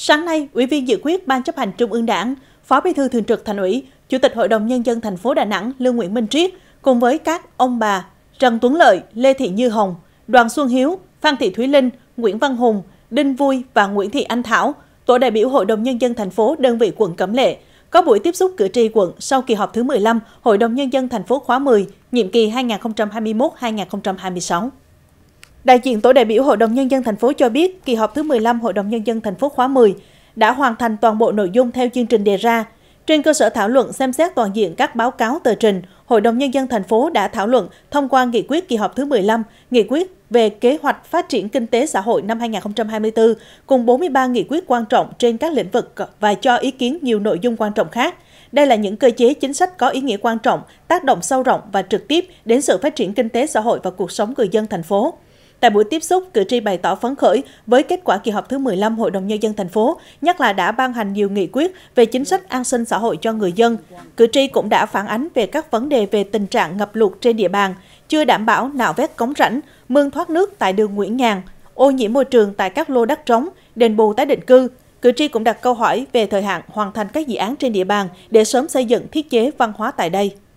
Sáng nay, Ủy viên dự quyết Ban chấp hành Trung ương Đảng, Phó Bí thư Thường trực Thành ủy, Chủ tịch Hội đồng Nhân dân thành phố Đà Nẵng Lương Nguyễn Minh Triết cùng với các ông bà Trần Tuấn Lợi, Lê Thị Như Hồng, Đoàn Xuân Hiếu, Phan Thị Thúy Linh, Nguyễn Văn Hùng, Đinh Vui và Nguyễn Thị Anh Thảo, tổ đại biểu Hội đồng Nhân dân thành phố đơn vị quận Cẩm Lệ, có buổi tiếp xúc cử tri quận sau kỳ họp thứ 15 Hội đồng Nhân dân thành phố khóa 10, nhiệm kỳ 2021-2026. Đại diện tổ đại biểu Hội đồng Nhân dân thành phố cho biết, kỳ họp thứ 15 Hội đồng Nhân dân thành phố khóa 10 đã hoàn thành toàn bộ nội dung theo chương trình đề ra. Trên cơ sở thảo luận xem xét toàn diện các báo cáo tờ trình, Hội đồng Nhân dân thành phố đã thảo luận thông qua nghị quyết kỳ họp thứ 15, nghị quyết về kế hoạch phát triển kinh tế xã hội năm 2024 cùng 43 nghị quyết quan trọng trên các lĩnh vực và cho ý kiến nhiều nội dung quan trọng khác. Đây là những cơ chế chính sách có ý nghĩa quan trọng, tác động sâu rộng và trực tiếp đến sự phát triển kinh tế xã hội và cuộc sống người dân thành phố. Tại buổi tiếp xúc, cử tri bày tỏ phấn khởi với kết quả kỳ họp thứ 15 Hội đồng Nhân dân thành phố, nhất là đã ban hành nhiều nghị quyết về chính sách an sinh xã hội cho người dân. Cử tri cũng đã phản ánh về các vấn đề về tình trạng ngập lụt trên địa bàn, chưa đảm bảo nạo vét cống rãnh, mương thoát nước tại đường Nguyễn Nhàn, ô nhiễm môi trường tại các lô đất trống, đền bù tái định cư. Cử tri cũng đặt câu hỏi về thời hạn hoàn thành các dự án trên địa bàn để sớm xây dựng thiết chế văn hóa tại đây.